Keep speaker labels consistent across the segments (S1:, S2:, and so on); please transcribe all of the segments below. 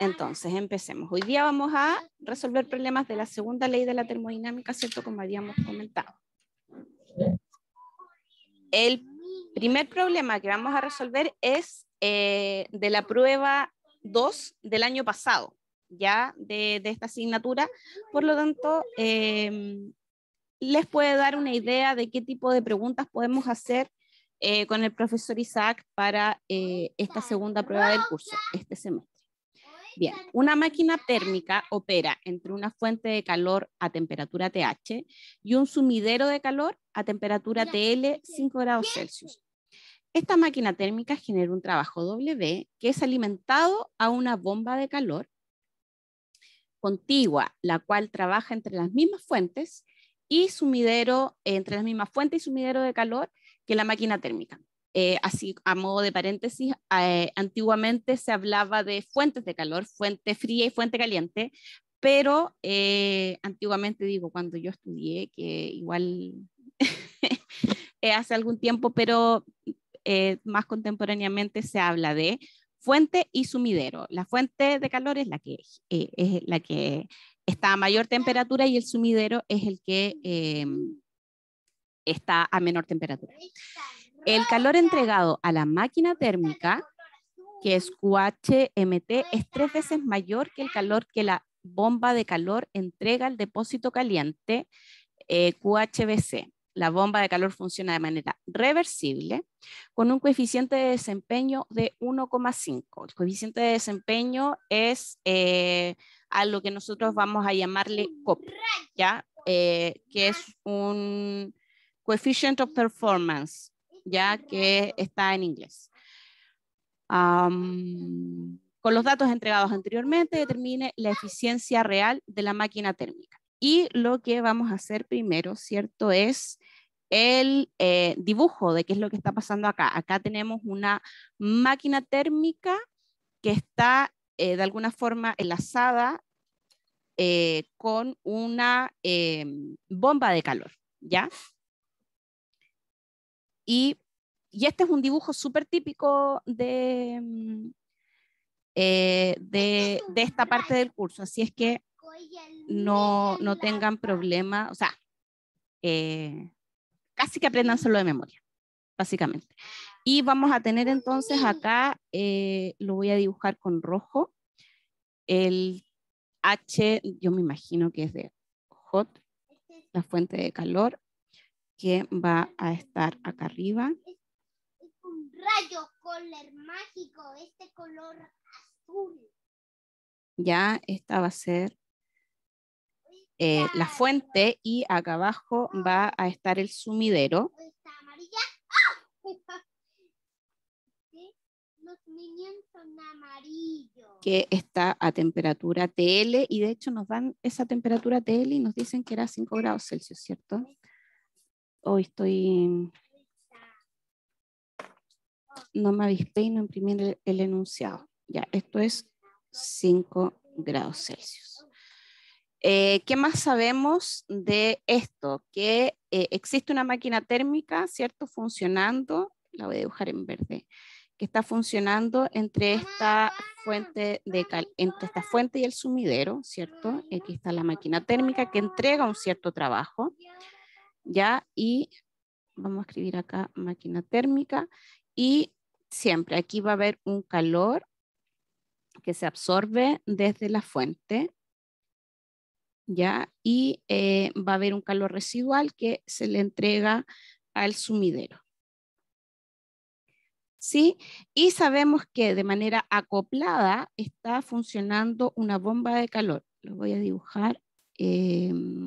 S1: Entonces, empecemos. Hoy día vamos a resolver problemas de la segunda ley de la termodinámica, ¿cierto? Como habíamos comentado. El primer problema que vamos a resolver es eh, de la prueba 2 del año pasado, ya de, esta asignatura. Por lo tanto, em, les puede dar una idea de qué tipo de preguntas podemos hacer eh, con el profesor Isaac para eh, esta segunda prueba del curso, este semestre. Bien, una máquina térmica opera entre una fuente de calor a temperatura TH y un sumidero de calor a temperatura TL 5 grados Celsius. Esta máquina térmica genera un trabajo W que es alimentado a una bomba de calor contigua, la cual trabaja entre las mismas fuentes y sumidero, entre las mismas fuentes y sumidero de calor que la máquina térmica. Eh, así, a modo de paréntesis, eh, antiguamente se hablaba de fuentes de calor, fuente fría y fuente caliente, pero eh, antiguamente digo, cuando yo estudié, que igual hace algún tiempo, pero más contemporáneamente se habla de fuente y sumidero. La fuente de calor es la que, es la que está a mayor temperatura y el sumidero es el que em, está a menor temperatura. El calor entregado a la máquina térmica, que es QHMT, es tres veces mayor que el calor que la bomba de calor entrega al depósito caliente eh, QHBC. La bomba de calor funciona de manera reversible con un coeficiente de desempeño de 1,5. El coeficiente de desempeño es eh, a lo que nosotros vamos a llamarle COP, eh, que es un Coefficient of Performance, ya que está en inglés. con los datos entregados anteriormente, determine la eficiencia real de la máquina térmica. Y lo que vamos a hacer primero, ¿cierto? Es el eh, dibujo de qué es lo que está pasando acá. Acá tenemos una máquina térmica que está eh, de alguna forma enlazada eh, con una bomba de calor, ¿ya? Y, este es un dibujo súper típico mm, eh, de, de, esta parte del curso, así es que no, tengan problema, o sea, eh, casi que aprendan solo de memoria, básicamente. Y vamos a tener entonces acá, eh, lo voy a dibujar con rojo, el H, yo me imagino que es de hot, la fuente de calor, que va a estar acá arriba. Es un rayo color mágico, este color azul. Ya, esta va a ser eh, la fuente y acá abajo va a estar el sumidero. ¡Ah! Los son amarillos. Que está a temperatura TL y de hecho nos dan esa temperatura TL y nos dicen que era 5 grados Celsius, ¿cierto? Este hoy estoy, no me avisté y no imprimí el, enunciado. Ya, esto es 5 grados Celsius. Eh, ¿Qué más sabemos de esto? Que eh, existe una máquina térmica, ¿cierto? Funcionando, la voy a dibujar en verde, que está funcionando entre esta fuente, de entre esta fuente y el sumidero, ¿cierto? Aquí está la máquina térmica que entrega un cierto trabajo. ¿ya? Y vamos a escribir acá máquina térmica y siempre aquí va a haber un calor que se absorbe desde la fuente, ¿ya? Y eh, va a haber un calor residual que se le entrega al sumidero. ¿Sí? Y sabemos que de manera acoplada está funcionando una bomba de calor. Lo voy a dibujar em,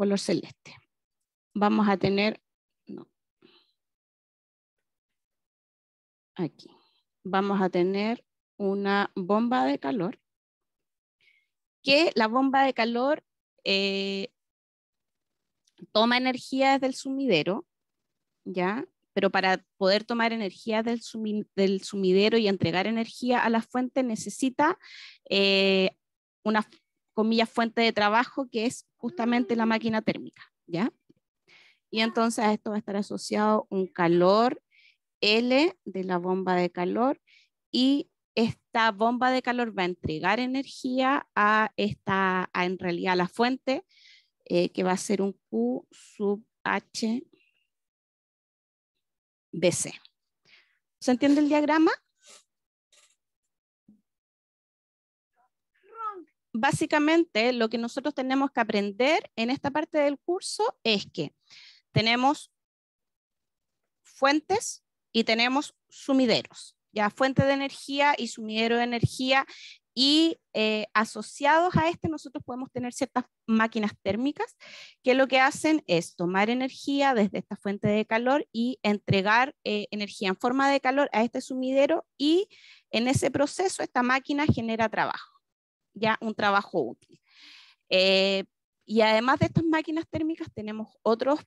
S1: color celeste. Vamos a tener, no, aquí, vamos a tener una bomba de calor, que la bomba de calor eh, toma energía desde el sumidero, ¿ya? Pero para poder tomar energía del, sumidero y entregar energía a la fuente necesita eh, una una comillas, fuente de trabajo, que es justamente la mm. máquina térmica, ¿ya? Y entonces a esto va a estar asociado un calor L de la bomba de calor y esta bomba de calor va a entregar energía a esta, en realidad a la fuente, eh, que va a ser un Q sub H BC. ¿Se entiende el diagrama? básicamente lo que nosotros tenemos que aprender en esta parte del curso es que tenemos fuentes y tenemos sumideros, ya fuente de energía y sumidero de energía y eh, asociados a este nosotros podemos tener ciertas máquinas térmicas que lo que hacen es tomar energía desde esta fuente de calor y entregar eh, energía en forma de calor a este sumidero y en ese proceso esta máquina genera trabajo ya un trabajo útil. Eh, y además de estas máquinas térmicas tenemos otros,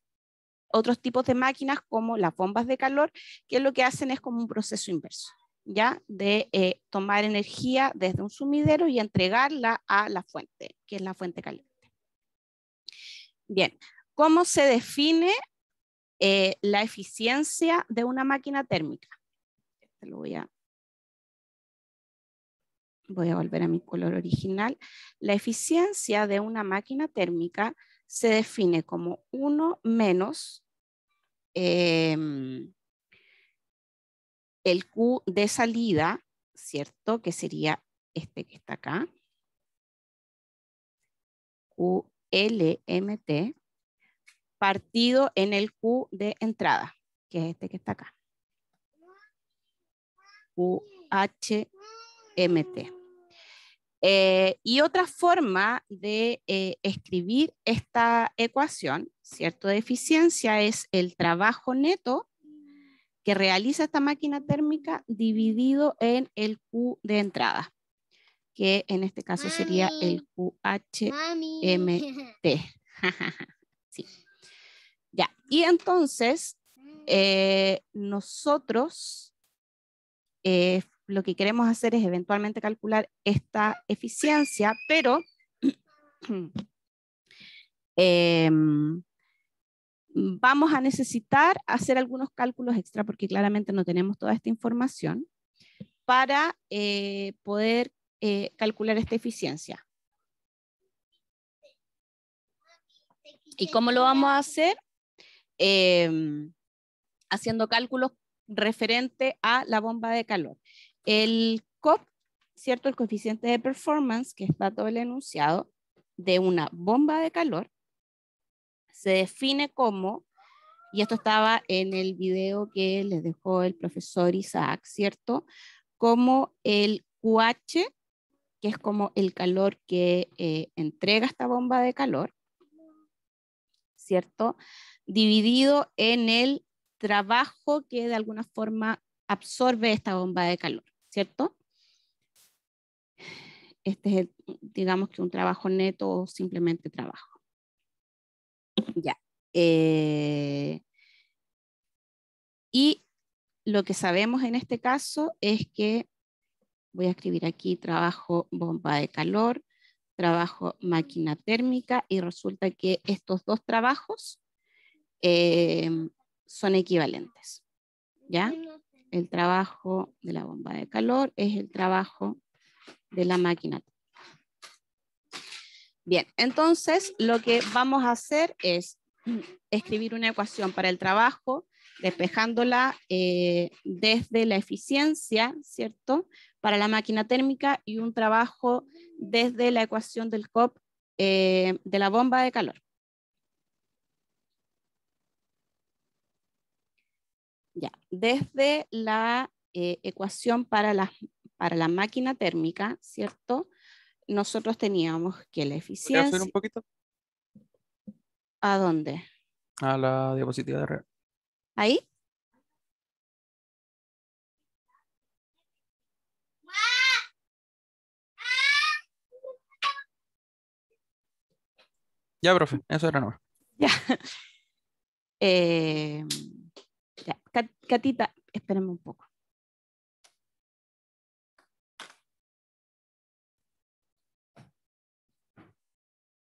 S1: otros tipos de máquinas como las bombas de calor, que lo que hacen es como un proceso inverso, ya de eh, tomar energía desde un sumidero y entregarla a la fuente, que es la fuente caliente. Bien, ¿cómo se define eh, la eficiencia de una máquina térmica? Este lo voy a voy a volver a mi color original, la eficiencia de una máquina térmica se define como 1 menos em, el Q de salida, ¿cierto? Que sería este que está acá. QLMT partido en el Q de entrada, que es este que está acá. QHMT. Eh, y otra forma de eh, escribir esta ecuación, ¿cierto? De eficiencia es el trabajo neto que realiza esta máquina térmica dividido en el Q de entrada, que en este caso sería el QHMT. sí. Ya, y entonces mm. eh, nosotros lo que queremos hacer es eventualmente calcular esta eficiencia, pero em, vamos a necesitar hacer algunos cálculos extra porque claramente no tenemos toda esta información para eh, poder eh, calcular esta eficiencia. ¿Y cómo lo vamos a hacer? Em, haciendo cálculos referente a la bomba de calor el COP, ¿cierto? El coeficiente de performance, que está todo el enunciado de una bomba de calor, se define como, y esto estaba en el video que les dejó el profesor Isaac, ¿cierto? Como el QH, que es como el calor que eh, entrega esta bomba de calor, ¿cierto? Dividido en el trabajo que de alguna forma absorbe esta bomba de calor. ¿cierto? Este es, digamos que un trabajo neto o simplemente trabajo. Ya. Eh, y lo que sabemos en este caso es que, voy a escribir aquí trabajo bomba de calor, trabajo máquina térmica y resulta que estos dos trabajos eh, son equivalentes. ¿Ya? El trabajo de la bomba de calor es el trabajo de la máquina. Bien, entonces lo que vamos a hacer es escribir una ecuación para el trabajo, despejándola eh, desde la eficiencia, ¿cierto? Para la máquina térmica y un trabajo desde la ecuación del COP eh, de la bomba de calor. Ya, desde la eh, ecuación para la, para la máquina térmica, ¿cierto? Nosotros teníamos que la eficiencia... hacer un poquito? ¿A dónde? A la diapositiva de arriba. ¿Ahí? Ya, profe, eso era nuevo. Ya. Eh, Catita, esperemos un poco.